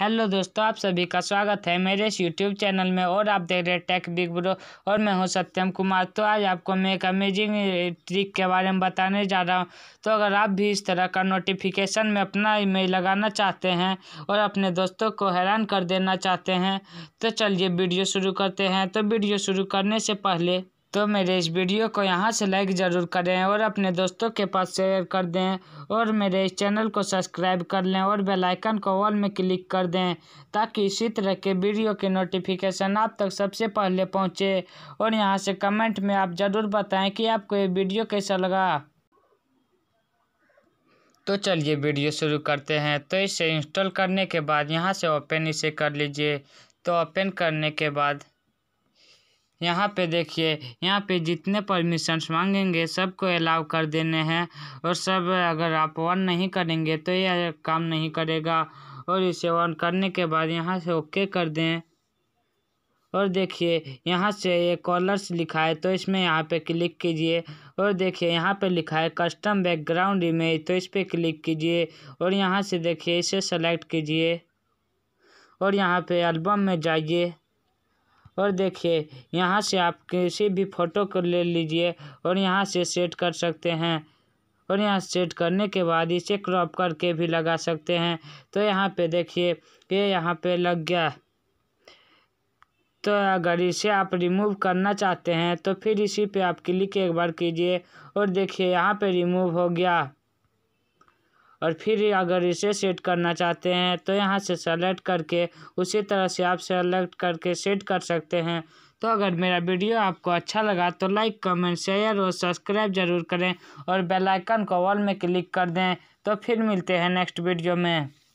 hello दोस्तों आप सभी का स्वागत है मेरे इस यूट्यूब चैनल में और आप देख रहे हैं टेक बिग ब्रो और मैं हूं सत्यम कुमार तो आज आपको मैं एक अमेजिंग ट्रिक के बारे में बताने जा रहा हूं तो अगर आप भी इस तरह का नोटिफिकेशन में अपना ईमेल लगाना चाहते हैं और अपने दोस्तों को हैरान कर देना चाहते हैं तो चलिए वीडियो शुरू करते हैं तो वीडियो शुरू करने से पहले तो मेरे इस वीडियो को यहाँ से लाइक ज़रूर करें और अपने दोस्तों के पास शेयर कर दें और मेरे इस चैनल को सब्सक्राइब कर लें और बेल आइकन को ऑल में क्लिक कर दें ताकि इसी तरह के वीडियो के नोटिफिकेशन आप तक सबसे पहले पहुँचे और यहाँ से कमेंट में आप ज़रूर बताएं कि आपको ये वीडियो कैसा लगा तो चलिए वीडियो शुरू करते हैं तो इसे इंस्टॉल करने के बाद यहाँ से ओपन इसे कर लीजिए तो ओपन करने के बाद यहाँ पे देखिए यहाँ पे जितने परमिशंस मांगेंगे सबको अलाउ कर देने हैं और सब अगर आप ऑन नहीं करेंगे तो यह काम नहीं करेगा और इसे ऑन करने के बाद यहाँ से ओके कर दें और देखिए यहाँ से ये कॉलर्स लिखा है तो इसमें यहाँ पे क्लिक कीजिए और देखिए यहाँ पे लिखा है कस्टम बैकग्राउंड इमेज तो इस पर क्लिक कीजिए और यहाँ से देखिए इसे सेलेक्ट कीजिए और यहाँ पे एल्बम में जाइए और देखिए यहाँ से आप किसी भी फ़ोटो को ले लीजिए और यहाँ से सेट कर सकते हैं और यहाँ सेट करने के बाद इसे क्रॉप करके भी लगा सकते हैं तो यहाँ पे देखिए ये यहाँ पे लग गया तो अगर इसे आप रिमूव करना चाहते हैं तो फिर इसी पे आप क्लिक एक बार कीजिए और देखिए यहाँ पे रिमूव हो गया और फिर अगर इसे सेट करना चाहते हैं तो यहाँ से सेलेक्ट करके उसी तरह से आप सेलेक्ट करके सेट कर सकते हैं तो अगर मेरा वीडियो आपको अच्छा लगा तो लाइक कमेंट शेयर और सब्सक्राइब जरूर करें और बेल आइकन को ऑल में क्लिक कर दें तो फिर मिलते हैं नेक्स्ट वीडियो में